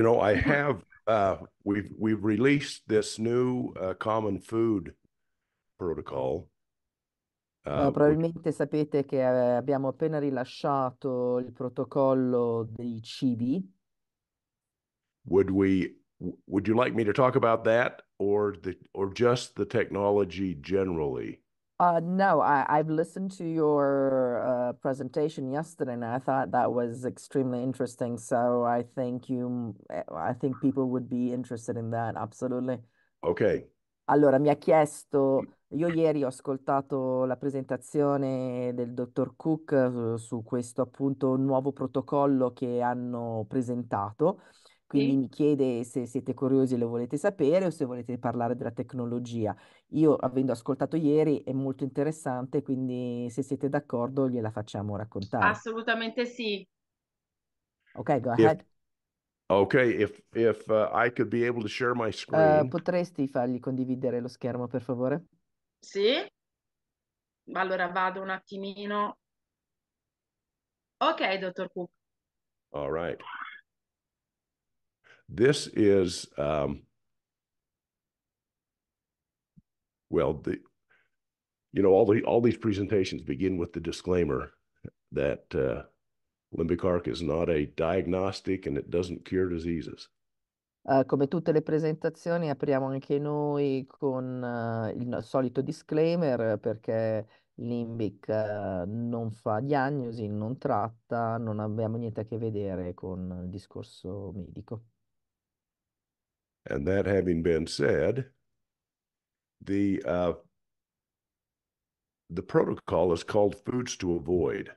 You know, I have uh, we've we've released this new uh, common food protocol. Uh, probabilmente sapete che eh, abbiamo appena rilasciato il protocollo dei cibi. Would we would you like me to talk about that or the or just the technology generally? Uh, no, I, I've listened to your uh, presentation yesterday, and I thought that was extremely interesting. So I think you, eh, I think people would be interested in that, absolutely. Ok. Allora, mi ha chiesto, io ieri ho ascoltato la presentazione del dottor Cook eh, su questo appunto nuovo protocollo che hanno presentato quindi mi chiede se siete curiosi e lo volete sapere o se volete parlare della tecnologia. Io, avendo ascoltato ieri, è molto interessante, quindi se siete d'accordo gliela facciamo raccontare. Assolutamente sì. Ok, go ahead. If, okay, if, if uh, I could be able to share my eh, screen. potresti fargli condividere lo schermo, per favore? Sì. Allora vado un attimino. Ok, dottor Cook. All right. This is, um, well, the, you know, all the all these presentations begin with the disclaimer that uh, Limbic Arc is not a diagnostic and it doesn't cure diseases. Uh, come tutte le presentazioni apriamo anche noi con uh, il solito disclaimer perché Limbic uh, non fa diagnosi, non tratta, non abbiamo niente a che vedere con il discorso medico. And that having been said, the uh, the protocol is called Foods to Avoid.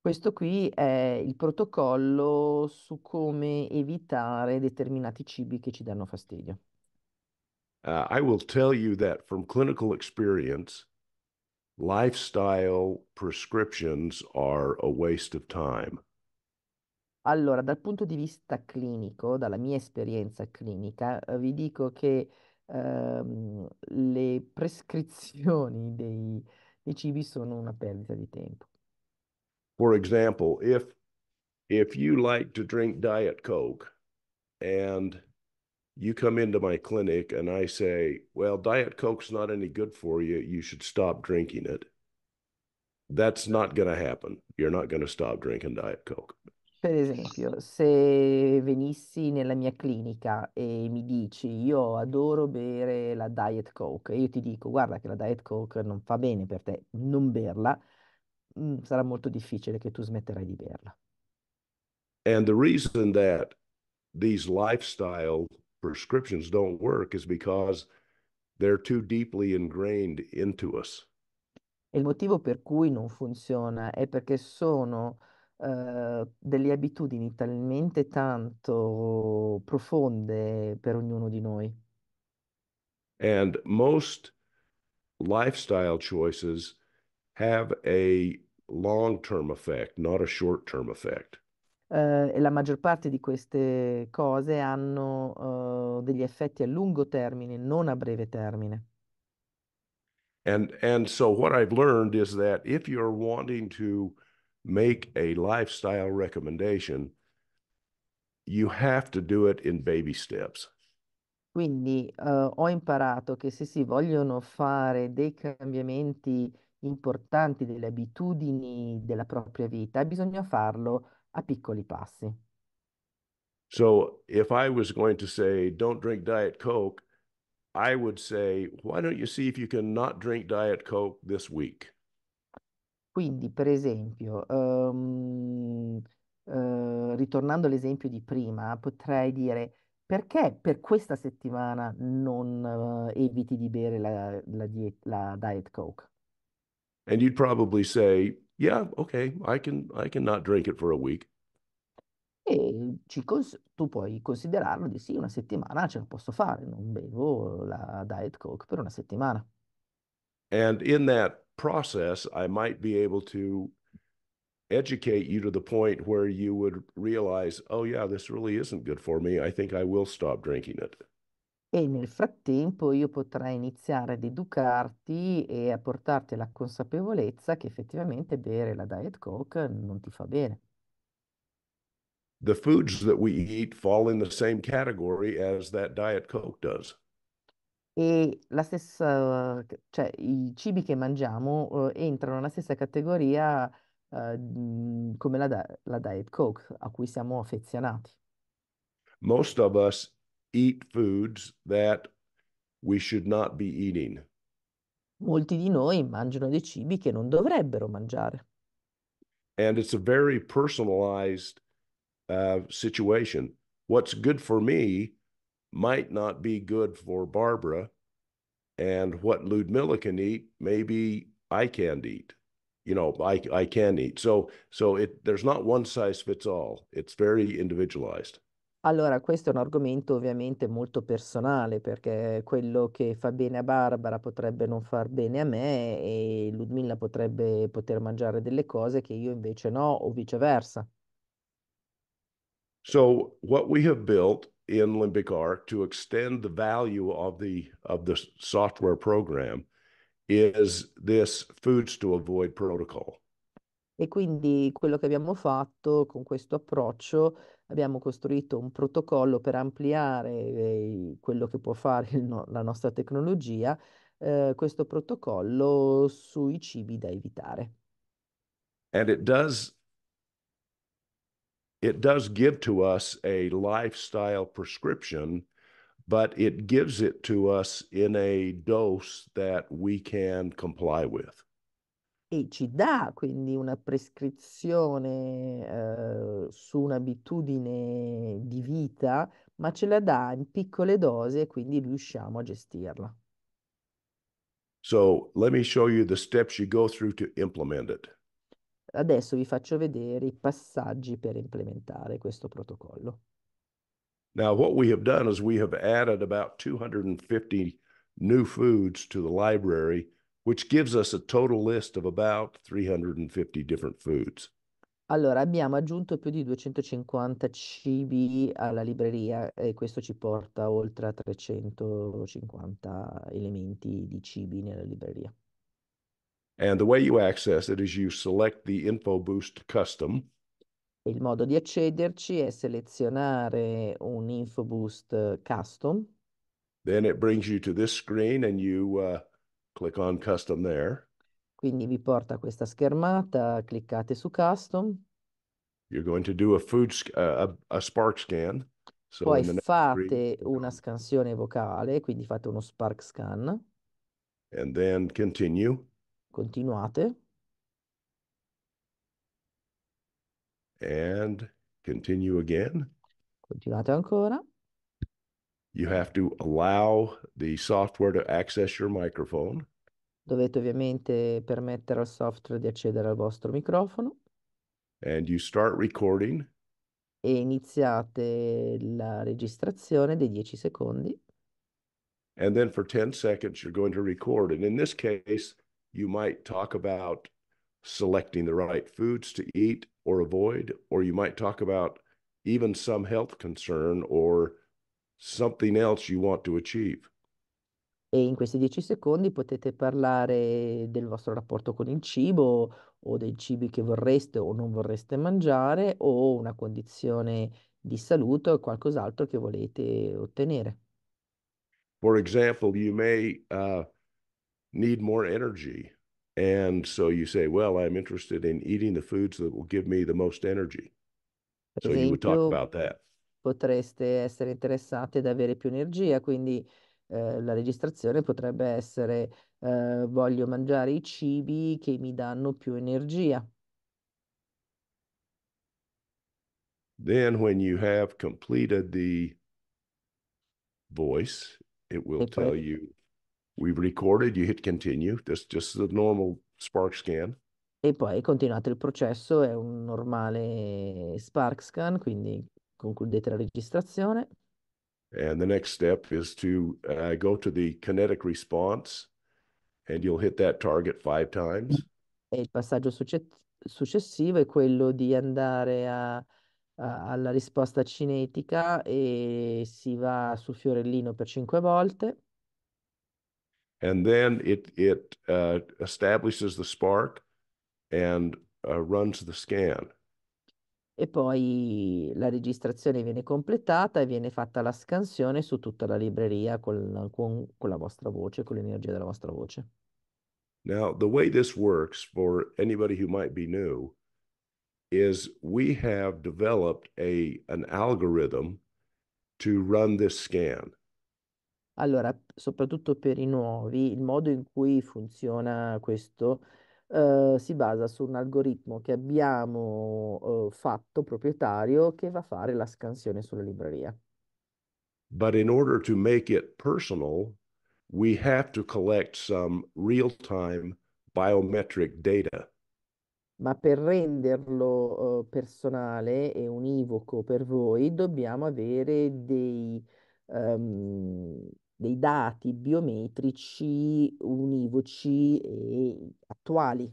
Questo qui è il protocollo su come evitare determinati cibi che ci danno fastidio. Uh, I will tell you that from clinical experience, lifestyle prescriptions are a waste of time. Allora, dal punto di vista clinico, dalla mia esperienza clinica, eh, vi dico che ehm, le prescrizioni dei, dei cibi sono una perdita di tempo. For example, if if you like to drink Diet Coke and you come into my clinic and I say, well, Diet Coke's not any good for you, you should stop drinking it. That's not going to happen. You're not going to stop drinking Diet Coke. Per esempio, se venissi nella mia clinica e mi dici io adoro bere la Diet Coke e io ti dico guarda che la Diet Coke non fa bene per te, non berla, mm, sarà molto difficile che tu smetterai di berla. And the reason that these lifestyle prescriptions don't work is because they're too deeply ingrained into us. il motivo per cui non funziona è perché sono Uhm, delle abitudini talmente tanto profonde per ognuno di noi. And most lifestyle choices have a long-term effect, not a short-term effect. Uh, e la maggior parte di queste cose hanno uh, degli effetti a lungo termine, non a breve termine. And and so what I've learned is that if you're wanting to make a lifestyle recommendation, you have to do it in baby steps. Quindi eh, ho imparato che se si vogliono fare dei cambiamenti importanti delle abitudini della propria vita, bisogna farlo a piccoli passi. So if I was going to say, don't drink Diet Coke, I would say, why don't you see if you can not drink Diet Coke this week? Quindi, per esempio, ehm, eh, ritornando all'esempio di prima, potrei dire perché per questa settimana non eh, eviti di bere la, la, diet, la Diet Coke? And you'd probably say, yeah, okay, I can, I can not drink it for a week. E ci cons- tu puoi considerarlo di sì, una settimana ce la posso fare, non bevo la Diet Coke per una settimana. And in that process, I might be able to educate you to the point where you would realize, oh, yeah, this really isn't good for me. I think I will stop drinking it. E nel frattempo io potrai iniziare ad educarti e a portarti alla consapevolezza che effettivamente bere la Diet Coke non ti fa bene. The foods that we eat fall in the same category as that Diet Coke does. e la stessa, cioè i cibi che mangiamo eh, entrano nella stessa categoria eh, mhmm, come la, la Diet Coke a cui siamo affezionati. Most of us eat foods that we should not be eating. Molti di noi mangiano dei cibi che non dovrebbero mangiare. And it's a very personalized uh, situation. What's good for me might not be good for Barbara, and what Ludmilla can eat, maybe I can't eat. You know, I I can eat. So so it there's not one size fits all. It's very individualized. Allora, questo è un argomento ovviamente molto personale perché quello che fa bene a Barbara potrebbe non far bene a me e Ludmilla potrebbe poter mangiare delle cose che io invece no o viceversa. So what we have built in Limbic Arc to extend the value of the of the software program is this foods to avoid protocol. E quindi quello che abbiamo fatto con questo approccio, abbiamo costruito un protocollo per ampliare eh, quello che può fare no, la nostra tecnologia, eh, questo protocollo sui cibi da evitare. And it does it does give to us a lifestyle prescription, but it gives it to us in a dose that we can comply with. E ci dà quindi una prescrizione eh, su un'abitudine di vita, ma ce la dà in piccole dosi e quindi riusciamo a gestirla. So let me show you the steps you go through to implement it. adesso vi faccio vedere i passaggi per implementare questo protocollo. Now, what we have done is we have added about 250 new foods to the library, which gives us a total list of about 350 different foods. Allora, abbiamo aggiunto più di 250 cibi alla libreria e questo ci porta oltre a 350 elementi di cibi nella libreria. And the way you access it is you select the InfoBoost Custom. Il modo di accederci è selezionare un InfoBoost Custom. Then it brings you to this screen and you uh, click on Custom there. Quindi vi porta a questa schermata, cliccate su Custom. You're going to do a food uh, a, a spark scan. So Poi fate una scansione vocale, quindi fate uno spark scan. And then continue. Continuate. And continue again. Continuate ancora. You have to allow the software to access your microphone. Dovete ovviamente permettere al software di accedere al vostro microfono. And you start recording. E iniziate la registrazione dei 10 secondi. And then for 10 seconds you're going to record. And in this case, you might talk about selecting the right foods to eat or avoid, or you might talk about even some health concern or something else you want to achieve. E in questi 10 secondi potete parlare del vostro rapporto con il cibo o dei cibi che vorreste o non vorreste mangiare o una condizione di salute o qualcos'altro che volete ottenere. For example, you may uh, need more energy. And so you say, well, I'm interested in eating the foods that will give me the most energy. so esempio, you would talk about that. Potreste essere interessati ad avere più energia, quindi eh, la registrazione potrebbe essere eh, voglio mangiare i cibi che mi danno più energia. Then when you have completed the voice, it will poi, tell you We've recorded, you hit continue. That's just the normal Spark scan. E poi continuate il processo, è un normale Spark scan, quindi concludete la registrazione. And the next step is to uh, go to the kinetic response and you'll hit that target five times. E il passaggio successivo è quello di andare a, a, alla risposta cinetica e si va sul fiorellino per cinque volte. and then it it uh, establishes the spark and uh, runs the scan. E poi la registrazione viene completata e viene fatta la scansione su tutta la libreria con, con, con la vostra voce, con l'energia della vostra voce. Now, the way this works for anybody who might be new is we have developed a an algorithm to run this scan. Allora, soprattutto per i nuovi, il modo in cui funziona questo, eh, si basa su un algoritmo che abbiamo, eh, fatto proprietario che va a fare la scansione sulla libreria. But in order to make it personal, we have to collect some real-time biometric data. Ma per renderlo, eh, personale e univoco per voi, dobbiamo avere dei, ehm, dei dati biometrici univoci e attuali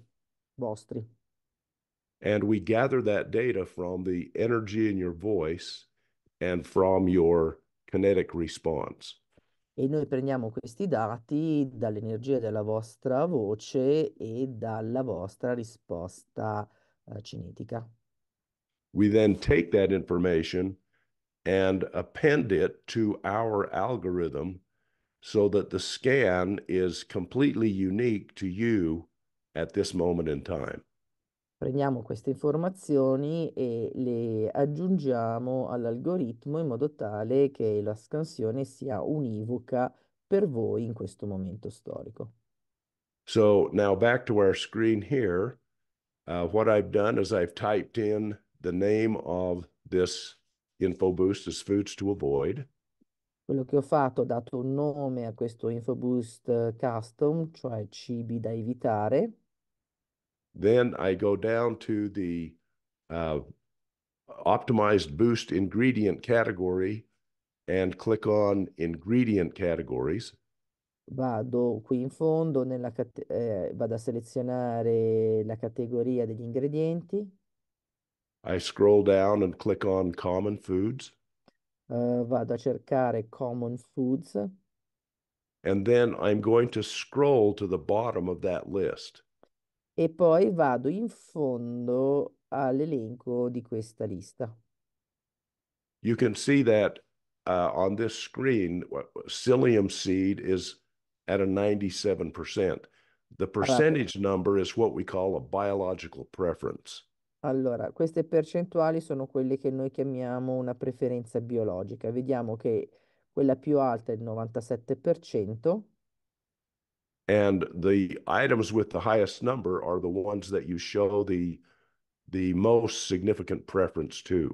vostri. And we gather that data from the energy in your voice and from your kinetic response. E noi prendiamo questi dati dall'energia della vostra voce e dalla vostra risposta uh, cinetica. We then take that information and append it to our algorithm so that the scan is completely unique to you at this moment in time. Prendiamo queste informazioni e le aggiungiamo all'algoritmo in modo tale che la scansione sia univoca per voi in questo momento storico. So now back to our screen here. Uh, what I've done is I've typed in the name of this info boost is foods to avoid. Quello che ho fatto, ho dato un nome a questo InfoBoost eh, Custom, cioè cibi da evitare. Then I go down to the uh, optimized boost ingredient category and click on ingredient categories. Vado qui in fondo, nella, eh, vado a selezionare la categoria degli ingredienti. I scroll down and click on common foods. Uh, vado a cercare Common Foods. And then I'm going to scroll to the bottom of that list. E poi vado in fondo all'elenco di questa lista. You can see that uh, on this screen, uh, psyllium seed is at a 97%. The percentage number is what we call a biological preference. Allora, queste percentuali sono quelle che noi chiamiamo una preferenza biologica. Vediamo che quella più alta è il 97%. And the items with the highest number are the ones that you show the, the most significant preference to.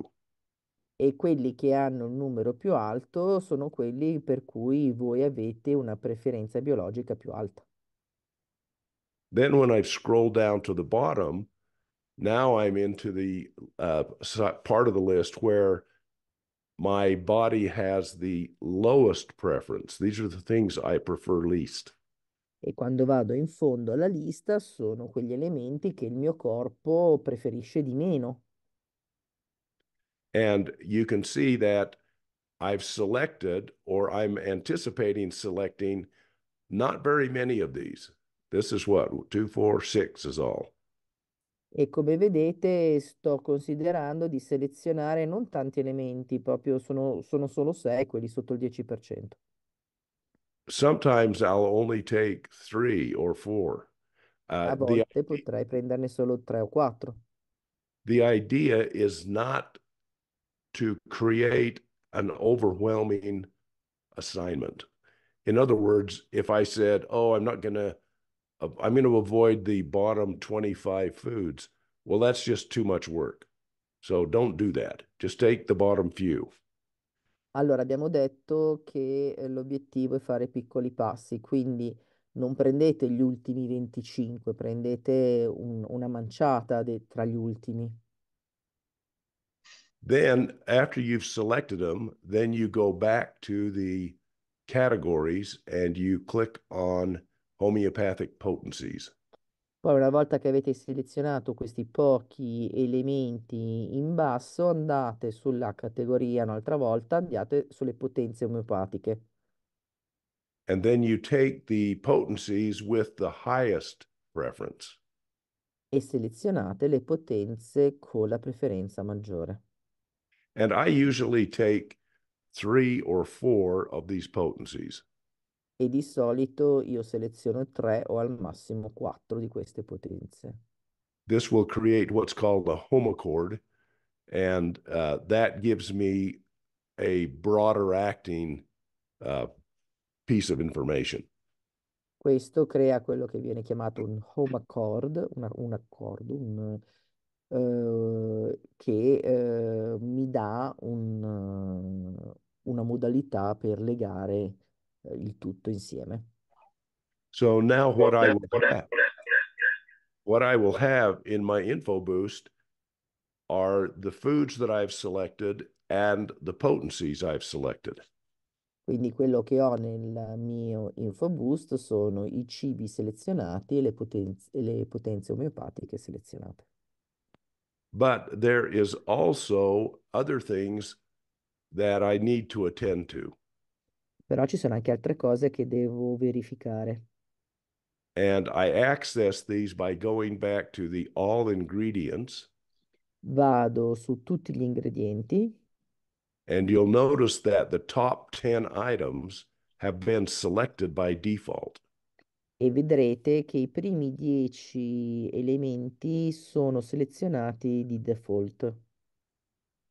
E quelli che hanno il numero più alto sono quelli per cui voi avete una preferenza biologica più alta. Then when I've scrolled down to the bottom, Now I'm into the uh, part of the list where my body has the lowest preference. These are the things I prefer least. E quando vado in fondo alla lista sono quegli elementi che il mio corpo preferisce di meno. And you can see that I've selected or I'm anticipating selecting not very many of these. This is what two, four, six is all. e come vedete sto considerando di selezionare non tanti elementi, proprio sono, sono solo 6, quelli sotto il 10%. Sometimes I'll only take three or four. Uh, A volte potrei prenderne solo 3 o 4. The idea is not to create an overwhelming assignment. In other words, if I said, oh, I'm not going to I'm going to avoid the bottom 25 foods. Well, that's just too much work. So don't do that. Just take the bottom few. Allora, abbiamo detto che eh, l'obiettivo è fare piccoli passi, quindi non prendete gli ultimi 25, prendete un, una manciata de, tra gli ultimi. Then, after you've selected them, then you go back to the categories and you click on homeopathic potencies. Poi una volta che avete selezionato questi pochi elementi in basso, andate sulla categoria un'altra volta, andate sulle potenze omeopatiche. And then you take the potencies with the highest preference. E selezionate le potenze con la preferenza maggiore. And I usually take three or four of these potencies e di solito io seleziono tre o al massimo quattro di queste potenze. This will create what's called a homochord and uh, that gives me a broader acting uh, piece of information. Questo crea quello che viene chiamato un home accord, una, un accordo, un, uh, che eh, mi dà un, una modalità per legare eh, il tutto insieme. So now what I will have, what I will have in my info boost are the foods that I've selected and the potencies I've selected. Quindi quello che ho nel mio info boost sono i cibi selezionati e le, potenze, le potenze omeopatiche selezionate. But there is also other things that I need to attend to però ci sono anche altre cose che devo verificare. And I access these by going back to the all ingredients. Vado su tutti gli ingredienti. And you'll notice that the top 10 items have been selected by default. E vedrete che i primi 10 elementi sono selezionati di default.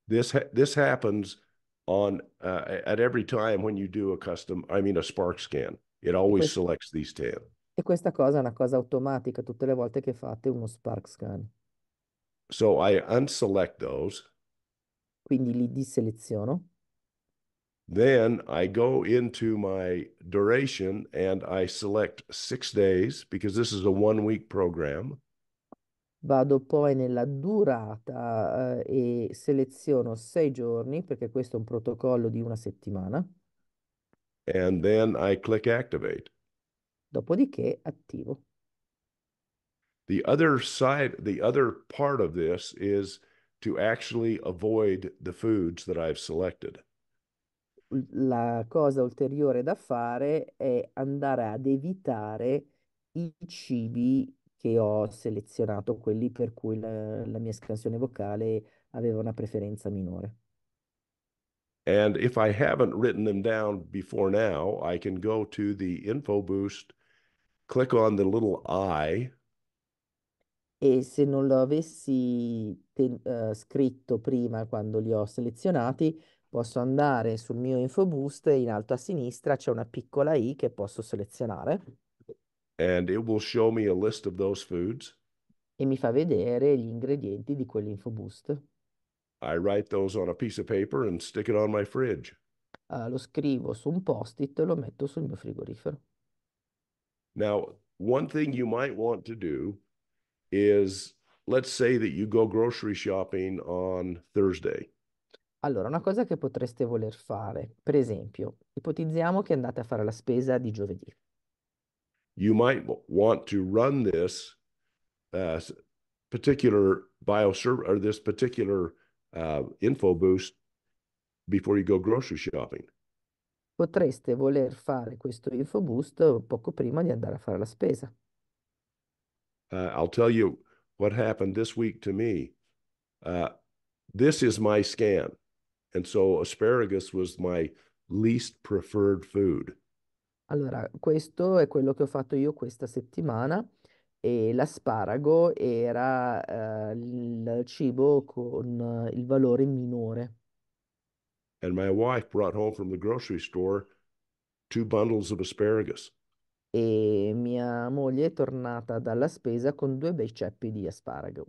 This, ha- this happens on uh, at every time when you do a custom, I mean a spark scan, it always Questo. selects these 10. E questa cosa è una cosa automatica tutte le volte che fate uno spark scan. So I unselect those. Quindi li diseleziono. Then I go into my duration and I select six days because this is a one week program. Vado poi nella durata, eh, e seleziono sei giorni perché questo è un protocollo di una settimana. And then I click activate. Dopodiché attivo. The other side, the other part of this is to actually avoid the foods that I've selected. La cosa ulteriore da fare è andare ad evitare i cibi che ho selezionato quelli per cui la, la mia scansione vocale aveva una preferenza minore. And if I haven't written them down before now, I can go to the info click on the little I. E se non lo avessi uh, scritto prima quando li ho selezionati, posso andare sul mio InfoBoost e in alto a sinistra c'è una piccola I che posso selezionare and it will show me a list of those foods. E mi fa vedere gli ingredienti di quell'infoboost. I write those on a piece of paper and stick it on my fridge. Uh, lo scrivo su un post-it e lo metto sul mio frigorifero. Now, one thing you might want to do is let's say that you go grocery shopping on Thursday. Allora, una cosa che potreste voler fare, per esempio, ipotizziamo che andate a fare la spesa di giovedì. you might want to run this uh, particular bioserv or this particular uh, info boost before you go grocery shopping. Potreste voler fare questo info boost poco prima di andare a fare la spesa. Uh, I'll tell you what happened this week to me. Uh, this is my scan. And so asparagus was my least preferred food. Allora, questo è quello che ho fatto io questa settimana e l'asparago era eh, il cibo con il valore minore. And my wife brought home from the grocery store two bundles of asparagus. E mia moglie è tornata dalla spesa con due bei ceppi di asparago.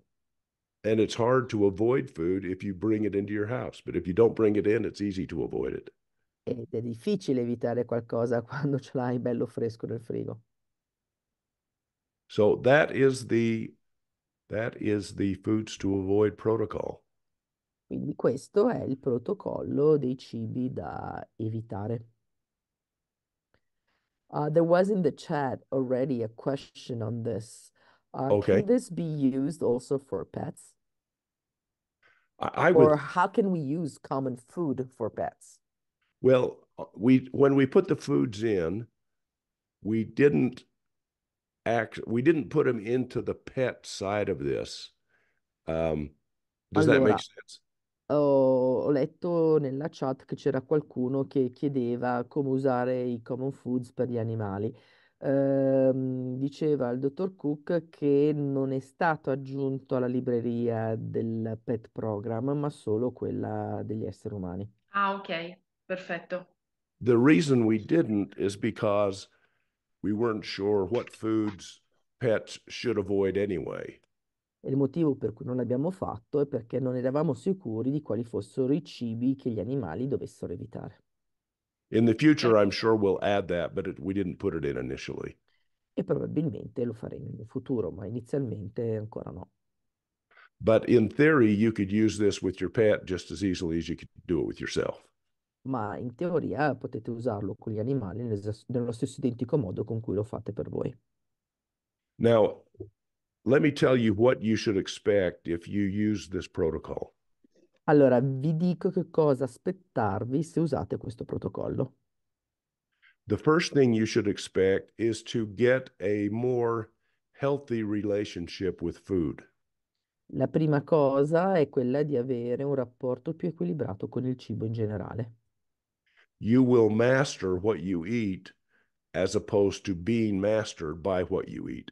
And it's hard to avoid food if you bring it into your house, but if you don't bring it in, it's easy to avoid it ed è difficile evitare qualcosa quando ce l'hai bello fresco nel frigo. So that is the that is the foods to avoid protocol. Quindi questo è il protocollo dei cibi da evitare. Uh, there was in the chat already a question on this. Uh, okay. Can this be used also for pets? I, I would... Or how can we use common food for pets? Well, uh, we when we put the foods in, we didn't act. We didn't put them into the pet side of this. Um, does allora, that make sense? Ho letto nella chat che c'era qualcuno che chiedeva come usare i common foods per gli animali. Ehm, diceva il dottor Cook che non è stato aggiunto alla libreria del pet program, ma solo quella degli esseri umani. Ah, ok. Perfetto. The reason we didn't is because we weren't sure what foods pets should avoid anyway. il motivo per cui non l'abbiamo fatto è perché non eravamo sicuri di quali fossero i cibi che gli animali dovessero evitare. In the future, I'm sure we'll add that, but it, we didn't put it in initially. E probabilmente lo faremo in futuro, ma inizialmente ancora no. But in theory, you could use this with your pet just as easily as you could do it with yourself ma in teoria potete usarlo con gli animali nello stesso identico modo con cui lo fate per voi. Now, let me tell you what you should expect if you use this protocol. Allora, vi dico che cosa aspettarvi se usate questo protocollo. The first thing you should expect is to get a more healthy relationship with food. La prima cosa è quella di avere un rapporto più equilibrato con il cibo in generale you will master what you eat as opposed to being mastered by what you eat.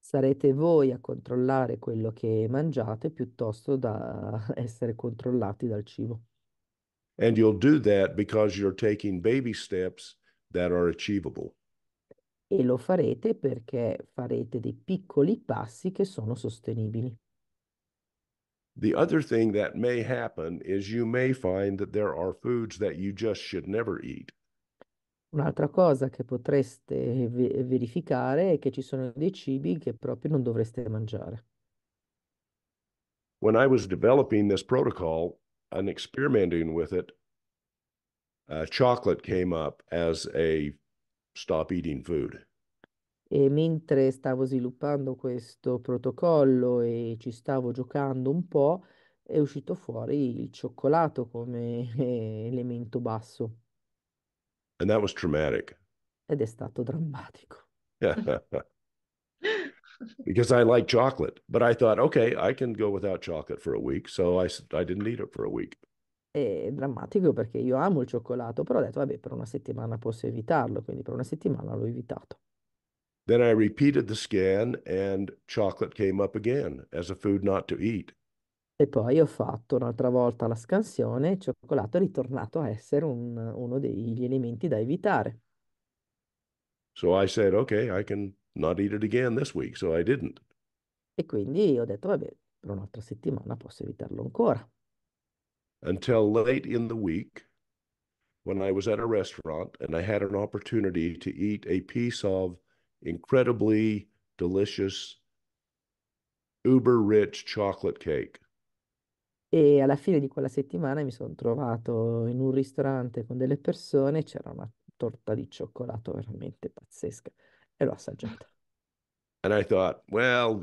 Sarete voi a controllare quello che mangiate piuttosto da essere controllati dal cibo. And you'll do that because you're taking baby steps that are achievable. E lo farete perché farete dei piccoli passi che sono sostenibili. The other thing that may happen is you may find that there are foods that you just should never eat. Un'altra cosa che potreste verificare è che ci sono dei cibi che proprio non dovreste mangiare. When I was developing this protocol and experimenting with it, uh, chocolate came up as a stop eating food. E mentre stavo sviluppando questo protocollo e ci stavo giocando un po', è uscito fuori il cioccolato come elemento basso. And that was traumatic. Ed è stato drammatico. because I like chocolate, but I thought, okay, I can go without chocolate for a week, so I, I didn't eat it for a week. È drammatico perché io amo il cioccolato, però ho detto, vabbè, per una settimana posso evitarlo, quindi per una settimana l'ho evitato. Then I repeated the scan and chocolate came up again as a food not to eat. E poi ho fatto un'altra volta la scansione e il cioccolato è ritornato a essere un, uno degli elementi da evitare. So I said, okay, I can not eat it again this week, so I didn't. E quindi ho detto, vabbè, per un'altra settimana posso evitarlo ancora. Until late in the week, when I was at a restaurant and I had an opportunity to eat a piece of incredibly delicious, uber rich chocolate cake. E alla fine di quella settimana mi sono trovato in un ristorante con delle persone e c'era una torta di cioccolato veramente pazzesca e l'ho assaggiata. And I thought, well,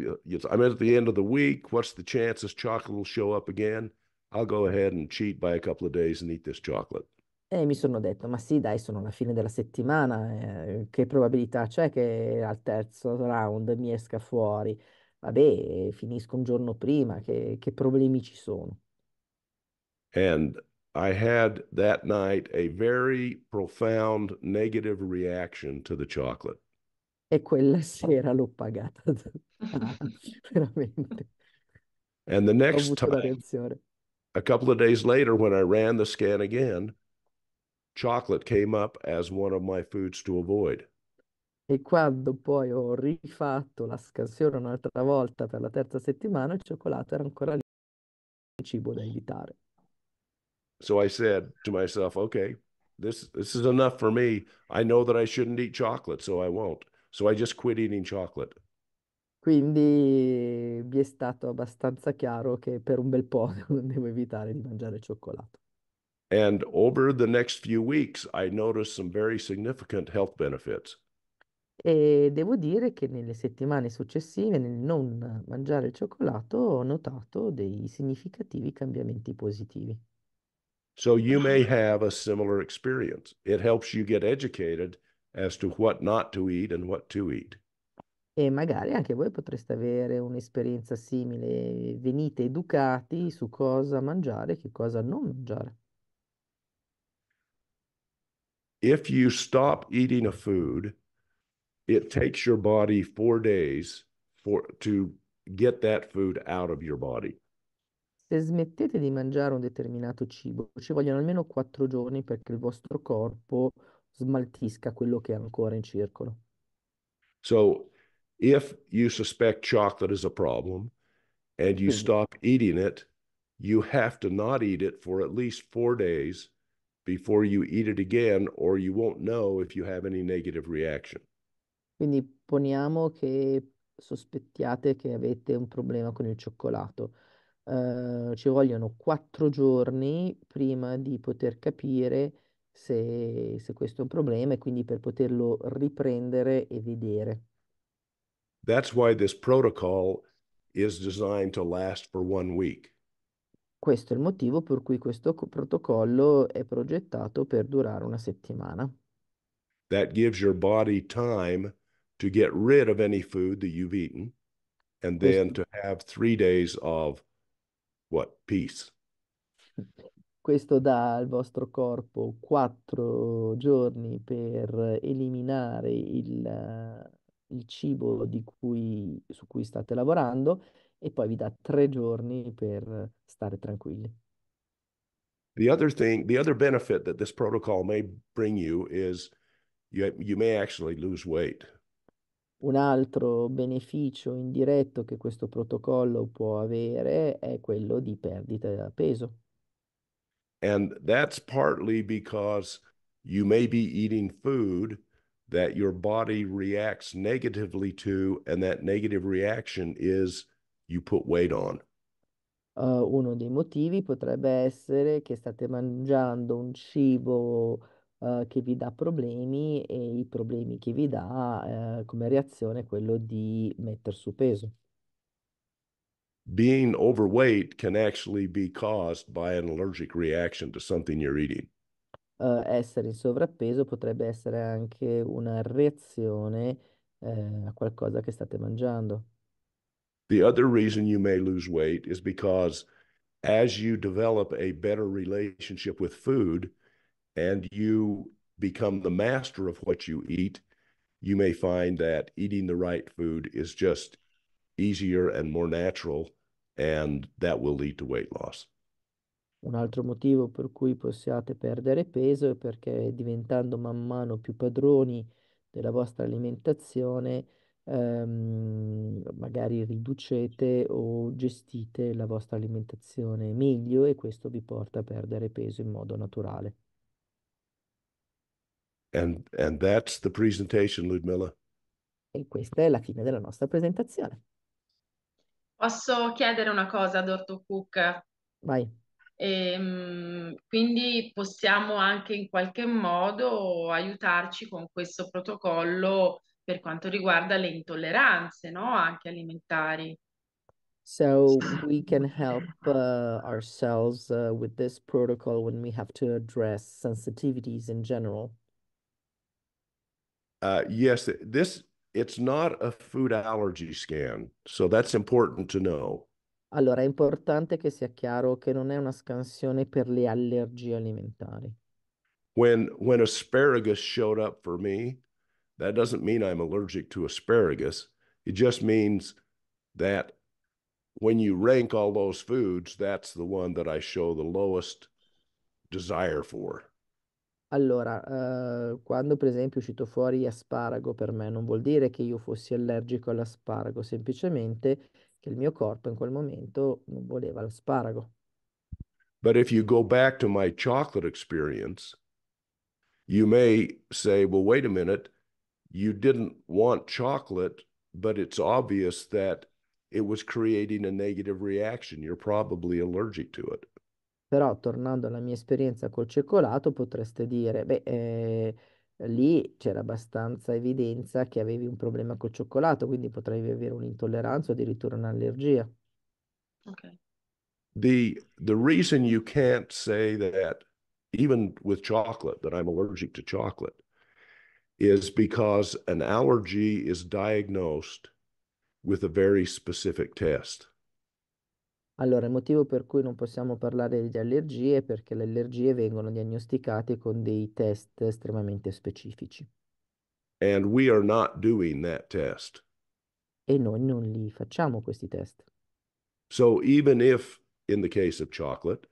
I'm at the end of the week. What's the chances chocolate will show up again? I'll go ahead and cheat by a couple of days and eat this chocolate. E mi sono detto, ma sì, dai, sono alla fine della settimana, eh, che probabilità c'è che al terzo round mi esca fuori? Vabbè, finisco un giorno prima, che, che problemi ci sono? And I had that night a very profound negative reaction to the chocolate. E quella sera l'ho pagata, veramente. And the Ho next avuto la time, reazione. a couple of days later, when I ran the scan again, chocolate came up as one of my foods to avoid. E quando poi ho rifatto la scansione un'altra volta per la terza settimana, il cioccolato era ancora lì, cibo da evitare. So I said to myself, okay, this this is enough for me. I know that I shouldn't eat chocolate, so I won't. So I just quit eating chocolate. Quindi mi eh, è stato abbastanza chiaro che per un bel po' devo evitare di mangiare cioccolato. And over the next few weeks, I noticed some very significant health benefits. E devo dire che nelle settimane successive, nel non mangiare il cioccolato, ho notato dei significativi cambiamenti positivi. So you may have a similar experience. It helps you get educated as to what not to eat and what to eat. E magari anche voi potreste avere un'esperienza simile. Venite educati su cosa mangiare e che cosa non mangiare. if you stop eating a food, it takes your body four days for to get that food out of your body. Se smettete di mangiare un determinato cibo, ci vogliono almeno quattro giorni perché il vostro corpo smaltisca quello che è ancora in circolo. So, if you suspect chocolate is a problem and you Quindi, stop eating it, you have to not eat it for at least four days before you eat it again or you won't know if you have any negative reaction. Quindi poniamo che sospettiate che avete un problema con il cioccolato. Uh, ci vogliono quattro giorni prima di poter capire se, se questo è un problema e quindi per poterlo riprendere e vedere. That's why this protocol is designed to last for one week. Questo è il motivo per cui questo protocollo è progettato per durare una settimana. That gives your body time to get rid of any food that you've eaten and then questo... have three days of what? Peace. Questo dà al vostro corpo quattro giorni per eliminare il, il cibo cui, su cui state lavorando e poi vi dà tre giorni per stare tranquilli. The other thing, the other benefit that this protocol may bring you is you, you may actually lose weight. Un altro beneficio indiretto che questo protocollo può avere è quello di perdita di peso. And that's partly because you may be eating food that your body reacts negatively to, and that negative reaction is you put weight on? Uh, uno dei motivi potrebbe essere che state mangiando un cibo eh, che vi dà problemi e i problemi che vi dà eh, come reazione è quello di mettere su peso. Being overweight can actually be caused by an allergic reaction to something you're eating. Eh, essere in sovrappeso potrebbe essere anche una reazione eh, a qualcosa che state mangiando. The other reason you may lose weight is because as you develop a better relationship with food and you become the master of what you eat, you may find that eating the right food is just easier and more natural, and that will lead to weight loss. Un altro motivo per cui possiate perdere peso è perché diventando man mano più padroni della vostra alimentazione ehm, magari riducete o gestite la vostra alimentazione meglio e questo vi porta a perdere peso in modo naturale. And, and that's the presentation, Ludmilla. E questa è la fine della nostra presentazione. Posso chiedere una cosa a Dorto Cook? Vai. E, ehm, quindi possiamo anche in qualche modo aiutarci con questo protocollo per quanto riguarda le intolleranze, no? Anche alimentari. So we can help uh, ourselves uh, with this protocol when we have to address sensitivities in general. Uh, yes, this it's not a food allergy scan, so that's important to know. Allora è importante che sia chiaro che non è una scansione per le allergie alimentari. When when asparagus showed up for me, That doesn't mean I'm allergic to asparagus. It just means that when you rank all those foods, that's the one that I show the lowest desire for. Allora, eh, quando per esempio è uscito fuori asparago per me, non vuol dire che io fossi allergico all'asparago, semplicemente che il mio corpo in quel momento non voleva l'asparago. But if you go back to my chocolate experience, you may say, well, wait a minute, you didn't want chocolate, but it's obvious that it was creating a negative reaction. You're probably allergic to it. Però tornando alla mia esperienza col cioccolato, potreste dire, beh, eh, lì c'era abbastanza evidenza che avevi un problema col cioccolato, quindi potrei avere un'intolleranza o addirittura un'allergia. Okay. The the reason you can't say that even with chocolate that I'm allergic to chocolate is because an allergy is diagnosed with a very specific test. Allora, il motivo per cui non possiamo parlare di allergie è perché le allergie vengono diagnosticate con dei test estremamente specifici. And we are not doing that test. E noi non li facciamo questi test. So even if in the case of chocolate,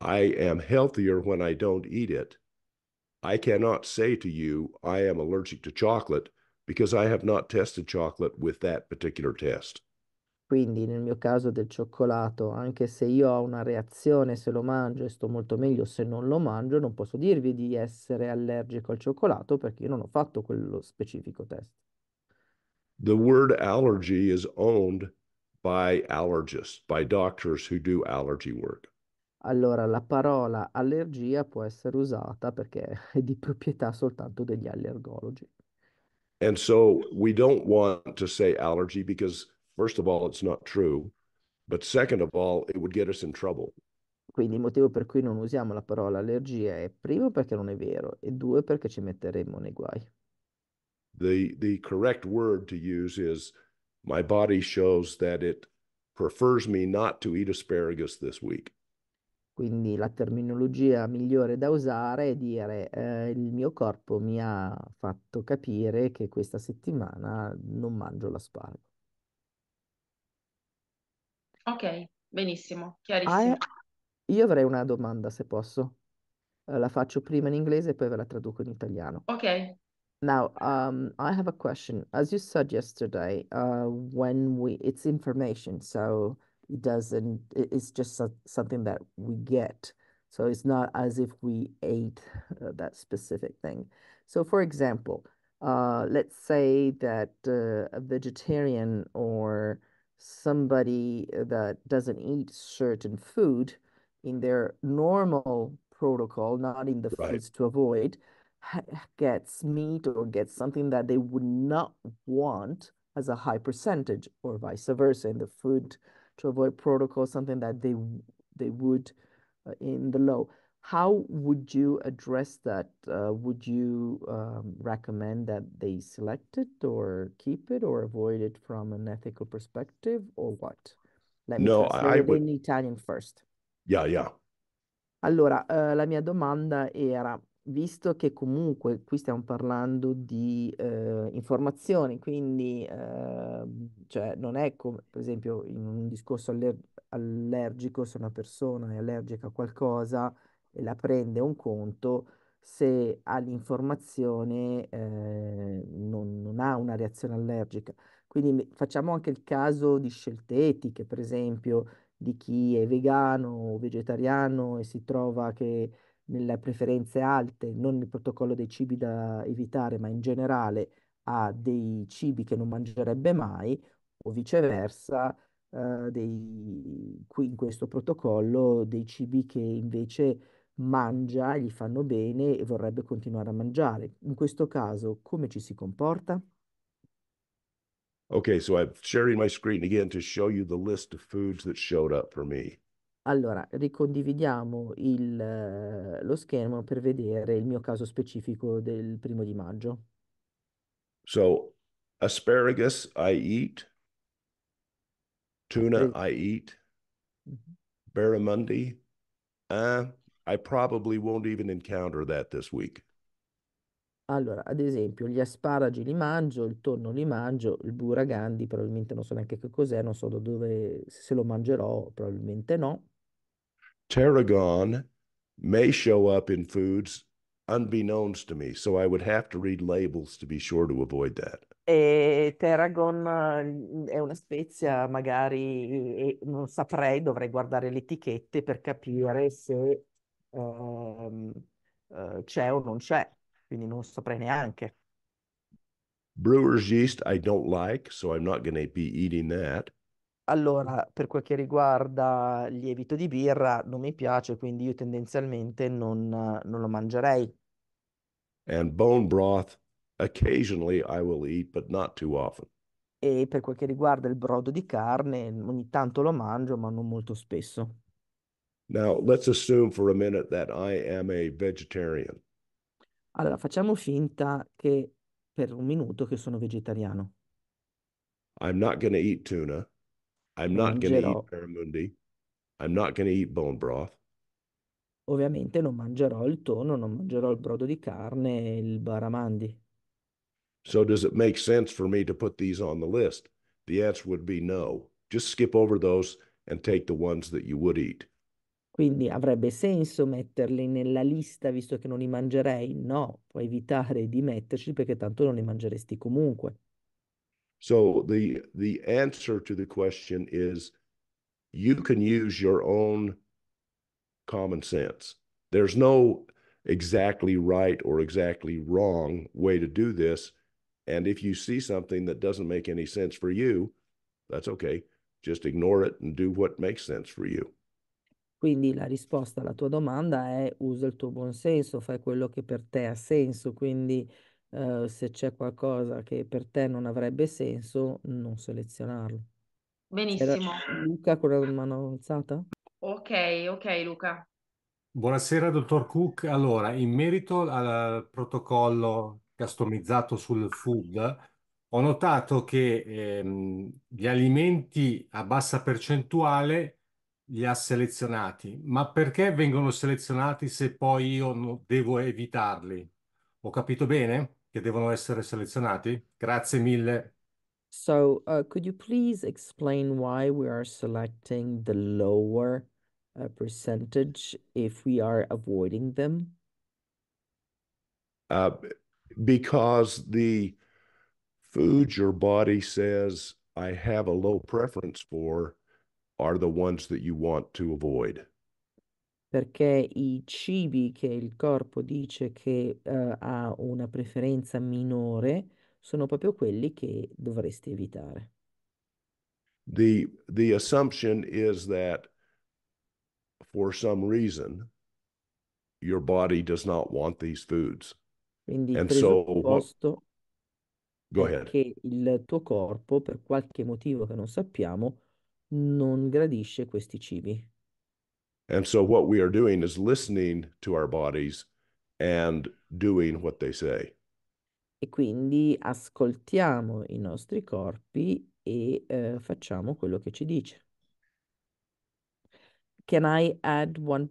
I am healthier when I don't eat it, I cannot say to you, I am allergic to chocolate because I have not tested chocolate with that particular test. Quindi nel mio caso del cioccolato, anche se io ho una reazione se lo mangio e sto molto meglio se non lo mangio, non posso dirvi di essere allergico al cioccolato perché io non ho fatto quello specifico test. The word allergy is owned by allergists, by doctors who do allergy work. Allora, la parola allergia può essere usata perché è di proprietà soltanto degli allergologi. And so we don't want to say allergy because, first of all, it's not true. But second of all, it would get us in trouble. Quindi il motivo per cui non usiamo la parola allergia è primo perché non è vero e due perché ci metteremmo nei guai. The, the correct word to use is my body shows that it prefers me not to eat asparagus this week. Quindi la terminologia migliore da usare è dire eh, il mio corpo mi ha fatto capire che questa settimana non mangio l'aspargo. Ok, benissimo, chiarissimo. Ah, io avrei una domanda se posso. Eh, la faccio prima in inglese e poi ve la traduco in italiano. Ok. Now, um, I have a question. As you said yesterday, uh, when we, it's information, so. doesn't, it's just something that we get. So it's not as if we ate uh, that specific thing. So for example, uh, let's say that uh, a vegetarian or somebody that doesn't eat certain food in their normal protocol, not in the right. foods to avoid, gets meat or gets something that they would not want as a high percentage or vice versa in the food to avoid protocol, something that they they would uh, in the law. How would you address that? Uh, would you um, recommend that they select it or keep it or avoid it from an ethical perspective or what? Let me no, I, will would... in Italian first. Yeah, yeah. Allora, uh, la mia domanda era visto che comunque qui stiamo parlando di eh, informazioni, quindi eh, cioè non è come per esempio in un discorso aller- allergico, se una persona è allergica a qualcosa e la prende un conto, se ha l'informazione eh, non, non, ha una reazione allergica. Quindi facciamo anche il caso di scelte etiche, per esempio, di chi è vegano o vegetariano e si trova che nelle preferenze alte, non nel protocollo dei cibi da evitare, ma in generale a dei cibi che non mangerebbe mai, o viceversa, eh, dei, qui in questo protocollo dei cibi che invece mangia, gli fanno bene e vorrebbe continuare a mangiare. In questo caso, come ci si comporta? Ok, so I'm sharing my screen again to show you the list of foods that showed up for me. Allora, ricondividiamo il, eh, lo schermo per vedere il mio caso specifico del primo di maggio. So, asparagus I eat, tuna I eat, mm-hmm. barramundi. Uh, I probably won't even encounter that this week. Allora, ad esempio, gli asparagi li mangio, il tonno li mangio, il buragandi probabilmente non so neanche che cos'è, non so da dove, se lo mangerò, probabilmente no. tarragon may show up in foods unbeknownst to me. So I would have to read labels to be sure to avoid that. E tarragon mm, è una spezia, magari non saprei, dovrei guardare le etichette per capire se um, uh, c'è o non c'è, quindi non saprei neanche. Brewer's yeast I don't like, so I'm not going to be eating that. Allora, per quel che riguarda il lievito di birra, non mi piace, quindi io tendenzialmente non, non lo mangerei. And bone broth, occasionally I will eat, but not too often. E per quel che riguarda il brodo di carne, ogni tanto lo mangio, ma non molto spesso. Now, let's assume for a minute that I am a vegetarian. Allora, facciamo finta che per un minuto che sono vegetariano. I'm not going to eat tuna. I'm not going to eat paramundi. I'm not going to eat bone broth. Ovviamente non mangerò il tonno, non mangerò il brodo di carne, il baramandi. So does it make sense for me to put these on the list? The answer would be no. Just skip over those and take the ones that you would eat. Quindi avrebbe senso metterli nella lista visto che non li mangerei? No, puoi evitare di metterci perché tanto non li mangeresti comunque. So the the answer to the question is you can use your own common sense. There's no exactly right or exactly wrong way to do this. And if you see something that doesn't make any sense for you, that's okay. Just ignore it and do what makes sense for you. Quindi la risposta alla tua domanda è usa il tuo buon senso, fai quello che per te ha senso, quindi Eh, se c'è qualcosa che per te non avrebbe senso, non selezionarlo. Era Benissimo. Luca con la mano alzata? Ok, ok, Luca. Buonasera, dottor Cook. Allora, in merito al protocollo customizzato sul food, ho notato che ehm, gli alimenti a bassa percentuale li ha selezionati, ma perché vengono selezionati se poi io devo evitarli? Ho capito bene? che devono essere selezionati? Grazie mille. So, uh, could you please explain why we are selecting the lower uh, percentage if we are avoiding them? Uh, because the foods your body says I have a low preference for are the ones that you want to avoid. perché i cibi che il corpo dice che eh, ha una preferenza minore sono proprio quelli che dovresti evitare. The, the assumption is that for some reason your body does not want these foods. Quindi il And presupposto so, è che il tuo corpo, per qualche motivo che non sappiamo, non gradisce questi cibi. And so what we are doing is listening to our bodies and doing what they say. E quindi ascoltiamo i nostri corpi e eh, facciamo quello che ci dice. Can I add one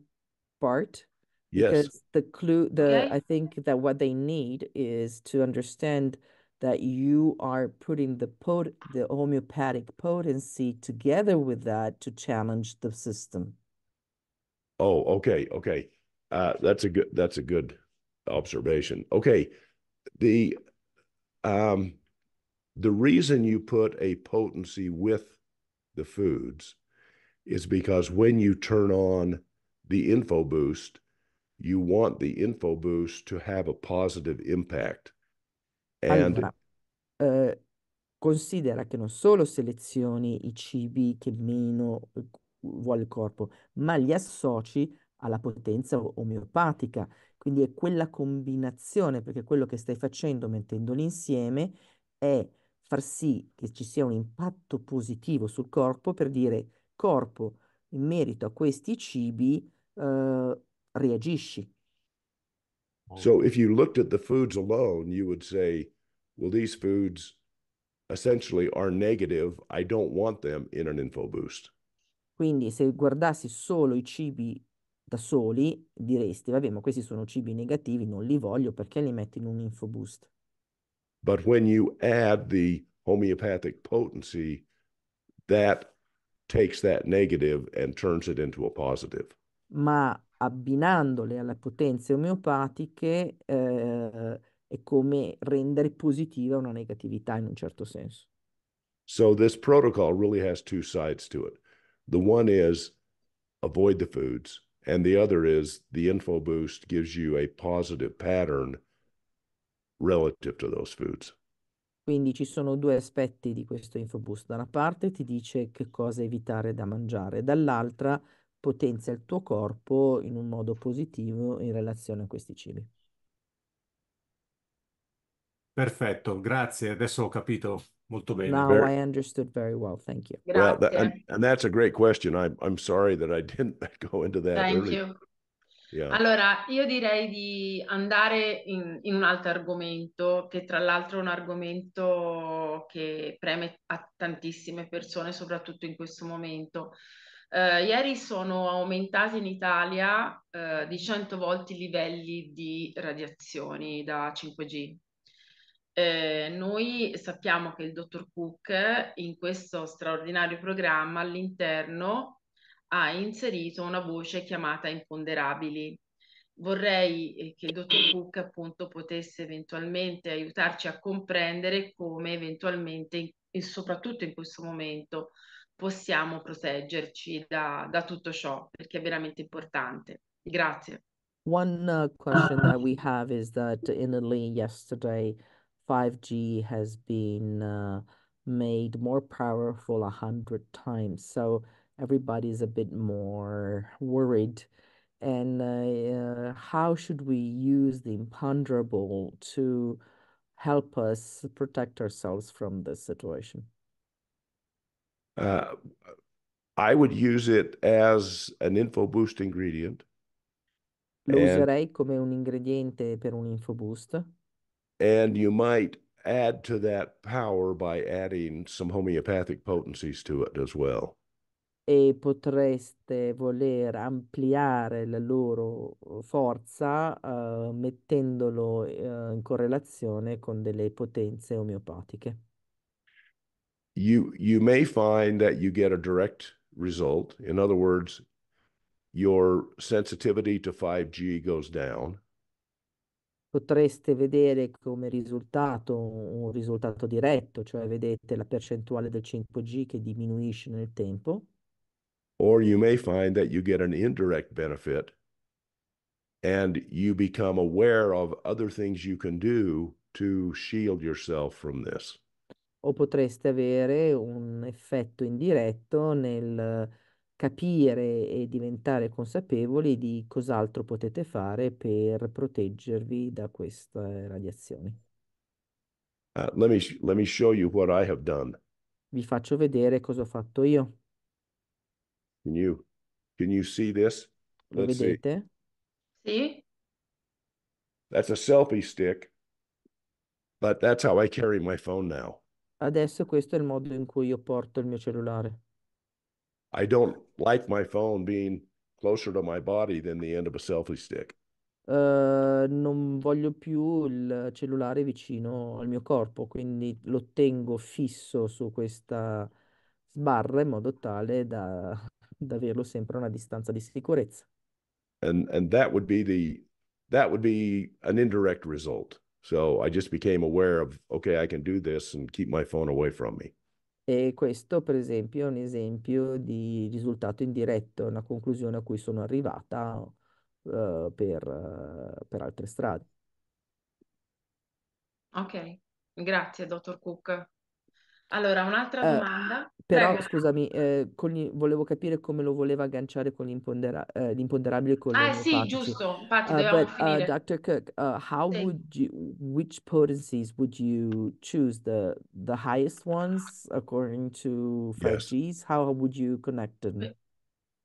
part? Yes. Because the clue the okay. I think that what they need is to understand that you are putting the pot the homeopathic potency together with that to challenge the system. Oh, okay, okay. Uh, that's a good that's a good observation. Okay, the um, the reason you put a potency with the foods is because when you turn on the info boost, you want the info boost to have a positive impact. And allora, eh, considera che non solo selezioni i cibi che meno vuole il corpo, ma li associ alla potenza omeopatica. Quindi è quella combinazione, perché quello che stai facendo mettendoli insieme è far sì che ci sia un impatto positivo sul corpo per dire corpo, in merito a questi cibi, uh, reagisci. So if you looked at the foods alone, you would say, well, these foods essentially are negative. I don't want them in an info boost. Quindi se guardassi solo i cibi da soli, diresti, vabbè, ma questi sono cibi negativi, non li voglio, perché li metti in un infoboost? But when you add the homeopathic potency, that takes that negative and turns it into a positive. Ma abbinandole alle potenze omeopatiche eh, è come rendere positiva una negatività in un certo senso. So this protocol really has two sides to it. The one is avoid the foods, and the other is the info boost gives you a positive pattern relative to those foods. Quindi ci sono due aspetti di questo info boost. Da una parte ti dice che cosa evitare da mangiare, dall'altra potenzia il tuo corpo in un modo positivo in relazione a questi cibi. Perfetto, grazie, adesso ho capito. Molto bene. Now Very- I understood very well. Thank you. Well, that, and, and that's a great question. I'm, I'm sorry that I didn't go into that Thank early. you. Yeah. Allora, io direi di andare in, in un altro argomento, che tra l'altro è un argomento che preme a tantissime persone, soprattutto in questo momento. Eh, ieri sono aumentati in Italia eh, di 100 volte i livelli di radiazioni da 5G, eh, noi sappiamo che il dottor Cook in questo straordinario programma all'interno ha inserito una voce chiamata imponderabili. Vorrei eh, che il dottor Cook appunto potesse eventualmente aiutarci a comprendere come eventualmente e soprattutto in questo momento possiamo proteggerci da, da tutto ciò perché è veramente importante. Grazie. One uh, question that we have is that in Italy yesterday, 5G has been uh, made more powerful a hundred times. So everybody's a bit more worried. And uh, how should we use the imponderable to help us protect ourselves from this situation? Uh, I would use it as an info boost ingredient. Lo userei come un ingrediente per un boost. And you might add to that power by adding some homeopathic potencies to it as well. E potreste voler ampliare la loro forza uh, mettendolo uh, in correlazione con delle potenze omeopatiche. You, you may find that you get a direct result. In other words, your sensitivity to 5G goes down. potreste vedere come risultato un risultato diretto, cioè vedete la percentuale del 5G che diminuisce nel tempo. Or you may find that you get an indirect benefit and you become aware of other things you can do to shield yourself from this. O potreste avere un effetto indiretto nel capire e diventare consapevoli di cos'altro potete fare per proteggervi da queste radiazioni. Uh, let me let me show you what I have done. Vi faccio vedere cosa ho fatto io. Can you can you see this? Lo Let's vedete? Sì. That's a selfie stick. But that's how I carry my phone now. Adesso questo è il modo in cui io porto il mio cellulare. I don't like my phone being closer to my body than the end of a selfie stick. Uh, non voglio più il cellulare vicino al mio corpo, quindi lo tengo fisso su questa sbarra in modo tale da, da averlo sempre a una distanza di sicurezza. And and that would be the that would be an indirect result. So I just became aware of okay, I can do this and keep my phone away from me. E questo, per esempio, è un esempio di risultato indiretto, una conclusione a cui sono arrivata, eh, per, eh, per altre strade. Ok, grazie, dottor Cook. Allora, un'altra Eh, domanda. però Prego. scusami, eh, con gli- volevo capire come lo voleva agganciare con l'impondera- eh, l'imponderabile con Ah, sì, l'omeopatico. giusto, infatti Uh, but uh, Dr. Cook, uh, how Sì. would you, which potencies would you choose? The the highest ones according to 5Gs? Yes. How would you connect them?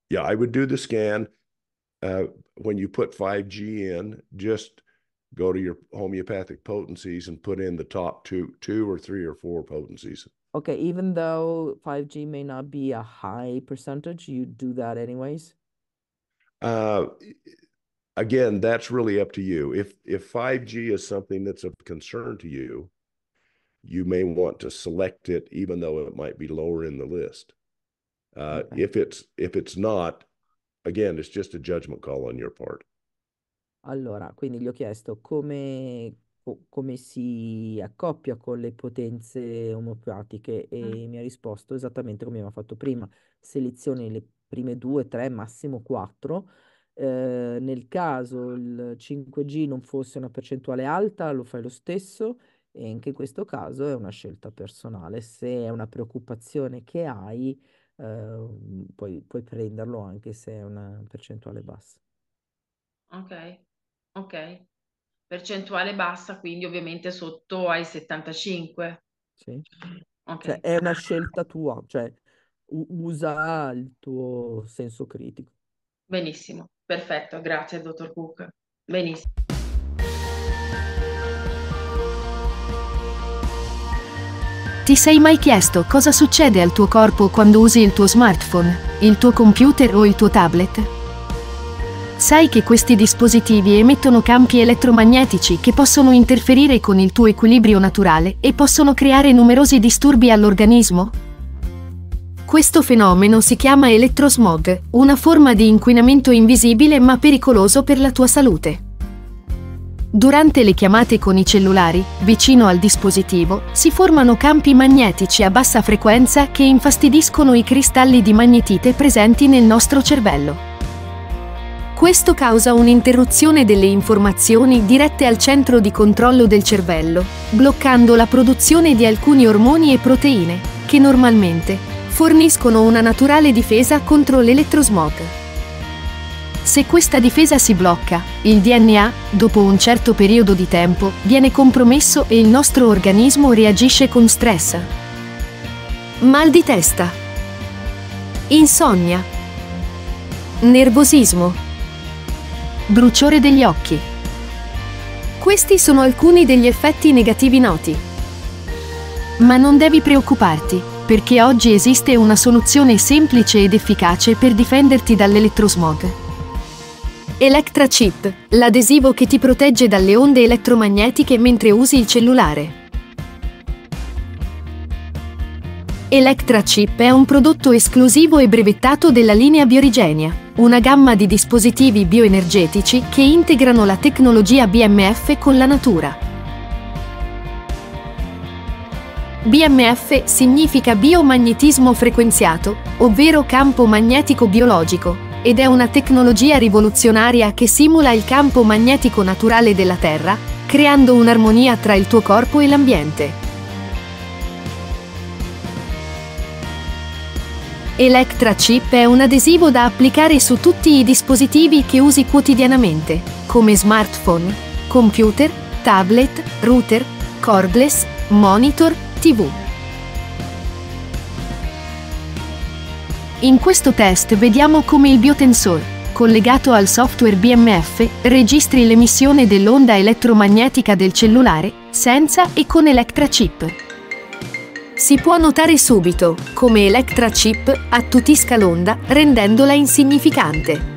Yeah, I would do the scan. Uh, when you put 5G in, just go to your homeopathic potencies and put in the top two, two or three or four potencies. Okay, even though 5G may not be a high percentage, you do that anyways? Uh, again, that's really up to you. If if 5G is something that's of concern to you, you may want to select it even though it might be lower in the list. Uh, okay. if it's if it's not, again, it's just a judgment call on your part. Allora, quindi gli ho chiesto come come si accoppia con le potenze omeopatiche ah. e mi ha risposto esattamente come aveva fatto prima, selezioni le prime due, tre, massimo quattro. Eh, nel caso il 5G non fosse una percentuale alta, lo fai lo stesso e anche in questo caso è una scelta personale. Se è una preoccupazione che hai, eh, puoi, puoi prenderlo anche se è una percentuale bassa. Ok, ok percentuale bassa, quindi ovviamente sotto ai 75. Sì. Okay. Cioè, è una scelta tua, cioè usa il tuo senso critico. Benissimo, perfetto, grazie dottor Cook. Benissimo. Ti sei mai chiesto cosa succede al tuo corpo quando usi il tuo smartphone, il tuo computer o il tuo tablet? Sai che questi dispositivi emettono campi elettromagnetici che possono interferire con il tuo equilibrio naturale e possono creare numerosi disturbi all'organismo? Questo fenomeno si chiama elettrosmog, una forma di inquinamento invisibile ma pericoloso per la tua salute. Durante le chiamate con i cellulari, vicino al dispositivo, si formano campi magnetici a bassa frequenza che infastidiscono i cristalli di magnetite presenti nel nostro cervello. Questo causa un'interruzione delle informazioni dirette al centro di controllo del cervello, bloccando la produzione di alcuni ormoni e proteine, che normalmente forniscono una naturale difesa contro l'elettrosmog. Se questa difesa si blocca, il DNA, dopo un certo periodo di tempo, viene compromesso e il nostro organismo reagisce con stress. Mal di testa. Insonnia. Nervosismo bruciore degli occhi. Questi sono alcuni degli effetti negativi noti. Ma non devi preoccuparti, perché oggi esiste una soluzione semplice ed efficace per difenderti dall'elettrosmog. Electra Chip, l'adesivo che ti protegge dalle onde elettromagnetiche mentre usi il cellulare. Electra Chip è un prodotto esclusivo e brevettato della linea Biorigenia una gamma di dispositivi bioenergetici che integrano la tecnologia BMF con la natura. BMF significa biomagnetismo frequenziato, ovvero campo magnetico biologico, ed è una tecnologia rivoluzionaria che simula il campo magnetico naturale della Terra, creando un'armonia tra il tuo corpo e l'ambiente. Electra Chip è un adesivo da applicare su tutti i dispositivi che usi quotidianamente, come smartphone, computer, tablet, router, cordless, monitor, TV. In questo test vediamo come il biotensor, collegato al software BMF, registri l'emissione dell'onda elettromagnetica del cellulare senza e con Electra Chip. Si può notare subito come Electra Chip attutisca l'onda rendendola insignificante.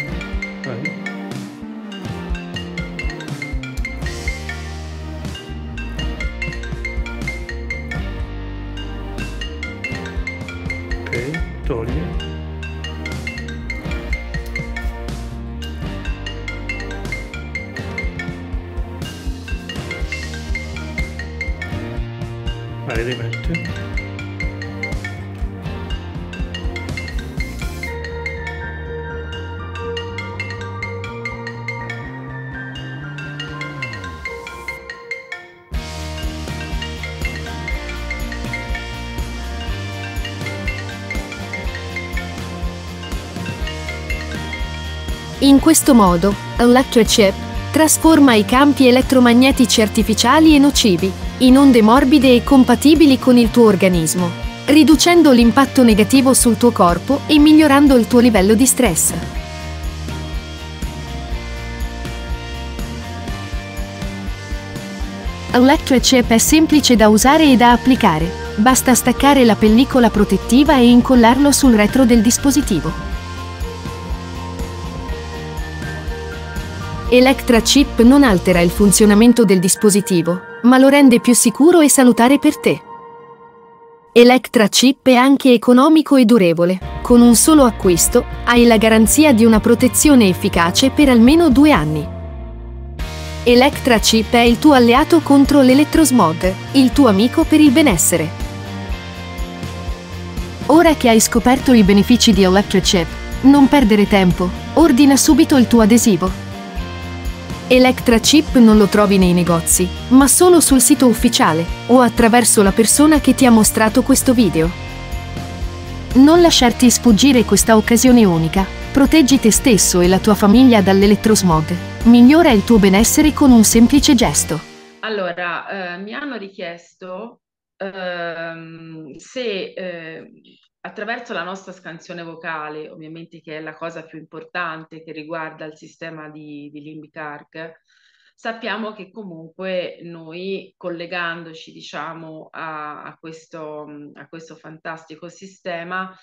In questo modo, Electrochip trasforma i campi elettromagnetici artificiali e nocivi in onde morbide e compatibili con il tuo organismo, riducendo l'impatto negativo sul tuo corpo e migliorando il tuo livello di stress. Electrochip è semplice da usare e da applicare. Basta staccare la pellicola protettiva e incollarlo sul retro del dispositivo. Electra Chip non altera il funzionamento del dispositivo, ma lo rende più sicuro e salutare per te. Electra Chip è anche economico e durevole. Con un solo acquisto hai la garanzia di una protezione efficace per almeno due anni. Electra Chip è il tuo alleato contro l'elettrosmog, il tuo amico per il benessere. Ora che hai scoperto i benefici di Electra Chip, non perdere tempo, ordina subito il tuo adesivo. Electra Chip non lo trovi nei negozi, ma solo sul sito ufficiale o attraverso la persona che ti ha mostrato questo video. Non lasciarti sfuggire questa occasione unica. Proteggi te stesso e la tua famiglia dall'elettrosmog. Migliora il tuo benessere con un semplice gesto. Allora, eh, mi hanno richiesto ehm, se eh, attraverso la nostra scansione vocale, ovviamente che è la cosa più importante che riguarda il sistema di, di limbic sappiamo che comunque noi collegandoci diciamo a, a, questo, a questo, fantastico sistema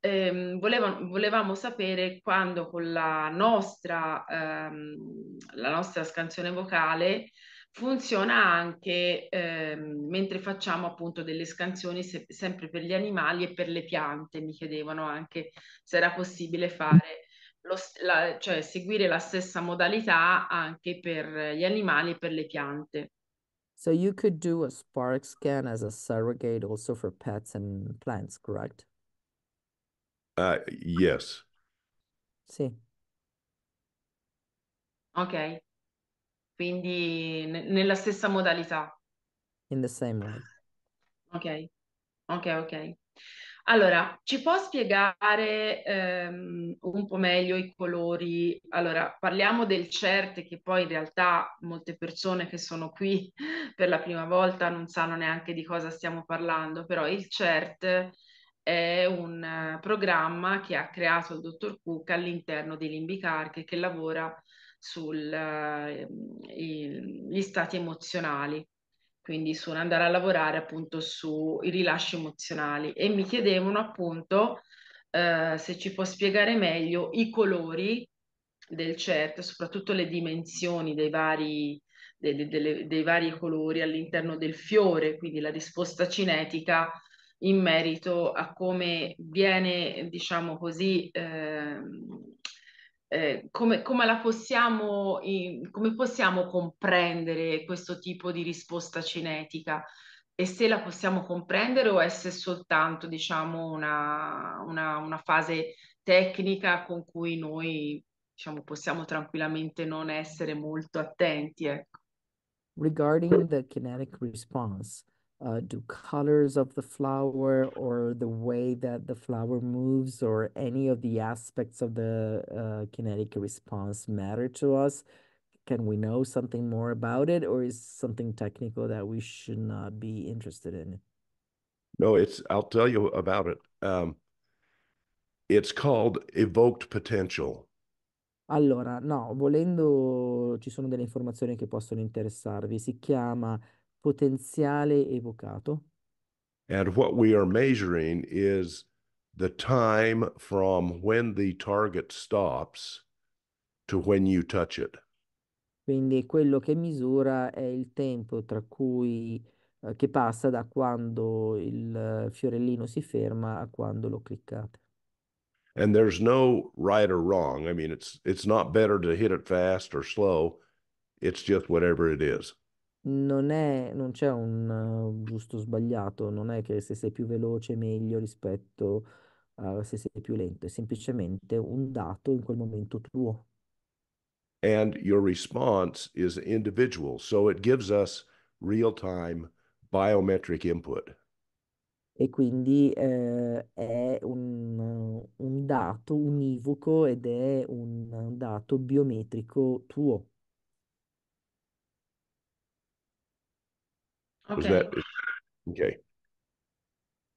ehm, volevamo, volevamo, sapere quando con la nostra, ehm, la nostra scansione vocale Funziona anche ehm, mentre facciamo appunto delle scansioni se- sempre per gli animali e per le piante, mi chiedevano anche se era possibile fare lo, la, cioè seguire la stessa modalità anche per gli animali e per le piante. So you could do a spark scan as a surrogate also for pets and plants, correct? Uh, yes. Sì. Ok quindi ne- nella stessa modalità. In the same way. Ok, ok, ok. Allora, ci può spiegare ehm, un po' meglio i colori? Allora, parliamo del CERT che poi in realtà molte persone che sono qui per la prima volta non sanno neanche di cosa stiamo parlando, però il CERT è un uh, programma che ha creato il dottor Cook all'interno di Limbicarche che lavora sugli eh, stati emozionali, quindi su andare a lavorare appunto sui rilasci emozionali e mi chiedevano appunto eh, se ci può spiegare meglio i colori del CERT, soprattutto le dimensioni dei vari, dei, dei, dei vari colori all'interno del fiore, quindi la risposta cinetica in merito a come viene, diciamo così, eh, eh, come, come, possiamo, come, possiamo, comprendere questo tipo di risposta cinetica e se la possiamo comprendere o essere soltanto diciamo, una, una, una fase tecnica con cui noi diciamo, possiamo tranquillamente non essere molto attenti. Ecco. Regarding the kinetic response, uh, do colors of the flower or the way that the flower moves or any of the aspects of the uh, kinetic response matter to us? Can we know something more about it or is something technical that we should not be interested in? No, it's, I'll tell you about it. Um, it's called evoked potential. Allora, no, volendo, ci sono delle informazioni che possono interessarvi. Si chiama potenziale evocato. And what we are measuring is the time from when the target stops to when you touch it. Quindi quello che misura è il tempo tra cui eh, che passa da quando il eh, fiorellino si ferma a quando lo cliccate. And there's no right or wrong. I mean, it's it's not better to hit it fast or slow. It's just whatever it is. Non è non c'è un giusto o sbagliato, non è che se sei più veloce è meglio rispetto a se sei più lento, è semplicemente un dato in quel momento tuo. And your response is individual. So it gives us real time biometric input. E quindi eh, è un, un dato univoco ed è un dato biometrico tuo. Okay. ok.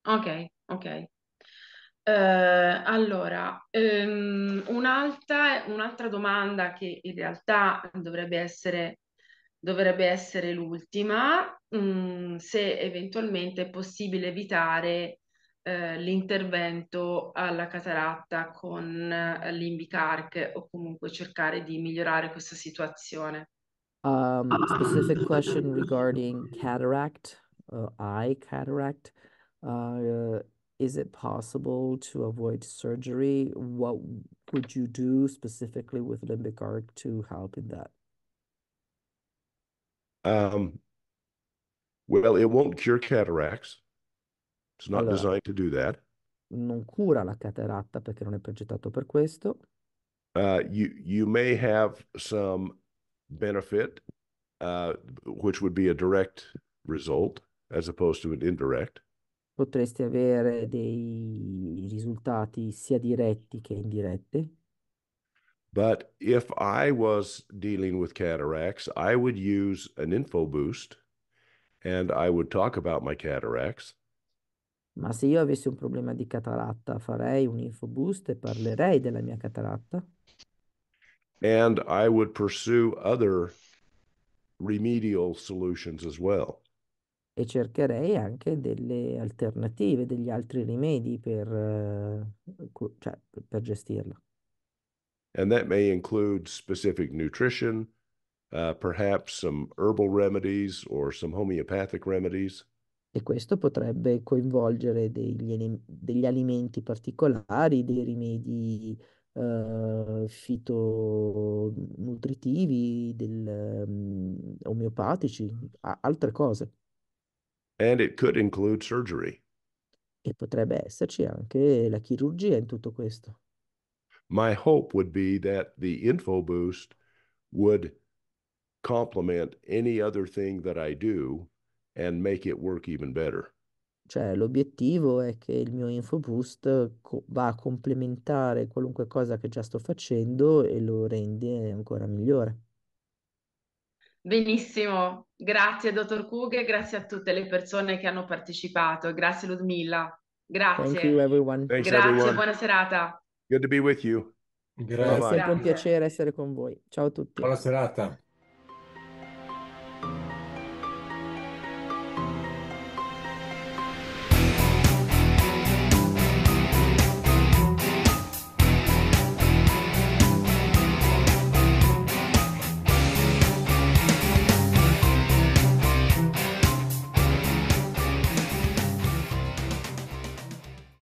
Ok, ok. Eh, allora, ehm, un'altra, un'altra domanda che in realtà dovrebbe essere, dovrebbe essere l'ultima, mh, mm, se eventualmente è possibile evitare eh, l'intervento alla cataratta con eh, l'Imbicarc o comunque cercare di migliorare questa situazione. Um, specific question regarding cataract, uh, eye cataract. Uh, is it possible to avoid surgery? What would you do specifically with limbic arc to help in that? Um, well, it won't cure cataracts. It's not allora, designed to do that. Non cura la cataratta perché non è progettato per questo. Uh, you you may have some benefit, uh, which would be a direct result as opposed to an indirect. Potresti avere dei risultati sia diretti che indiretti. But if I was dealing with cataracts, I would use an info boost and I would talk about my cataracts. Ma se io avessi un problema di cataratta, farei un info boost e parlerei della mia cataratta. and I would pursue other remedial solutions as well. E cercherei anche delle alternative, degli altri rimedi per, eh, cioè, per And that may include specific nutrition, uh, perhaps some herbal remedies or some homeopathic remedies. E questo potrebbe coinvolgere degli, degli alimenti particolari, dei rimedi eh, fitonutritivi, del, um, omeopatici, altre cose. And it could include surgery. E potrebbe esserci anche la chirurgia in tutto questo. My hope would be that the info boost would complement any other thing that I do and make it work even better. Cioè, l'obiettivo è che il mio InfoBoost co- va a complementare qualunque cosa che già sto facendo e lo rende ancora migliore. Benissimo, grazie dottor Kughe, grazie a tutte le persone che hanno partecipato, grazie Ludmilla, grazie. Thank you everyone. Thanks, grazie, everyone. buona serata. Good to be with you. Grazie. È sempre un piacere essere con voi. Ciao a tutti. Buona serata.